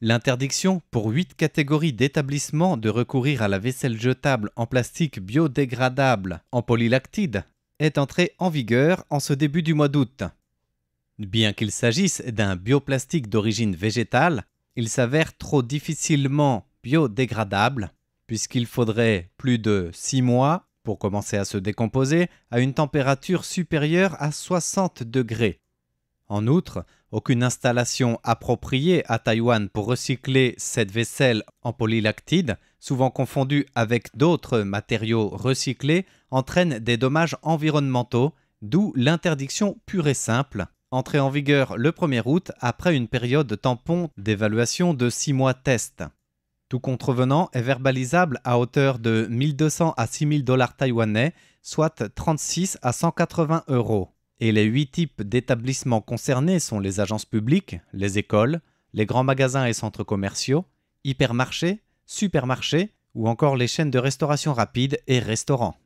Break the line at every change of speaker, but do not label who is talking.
L'interdiction pour huit catégories d'établissements de recourir à la vaisselle jetable en plastique biodégradable en polylactide est entrée en vigueur en ce début du mois d'août. Bien qu'il s'agisse d'un bioplastique d'origine végétale, il s'avère trop difficilement biodégradable puisqu'il faudrait plus de 6 mois pour commencer à se décomposer à une température supérieure à 60 degrés. En outre, aucune installation appropriée à Taïwan pour recycler cette vaisselle en polylactide, souvent confondue avec d'autres matériaux recyclés, entraîne des dommages environnementaux, d'où l'interdiction pure et simple, entrée en vigueur le 1er août après une période tampon d'évaluation de 6 mois test. Tout contrevenant est verbalisable à hauteur de 1200 à 6000 dollars taïwanais, soit 36 à 180 euros. Et les huit types d'établissements concernés sont les agences publiques, les écoles, les grands magasins et centres commerciaux, hypermarchés, supermarchés ou encore les chaînes de restauration rapide et restaurants.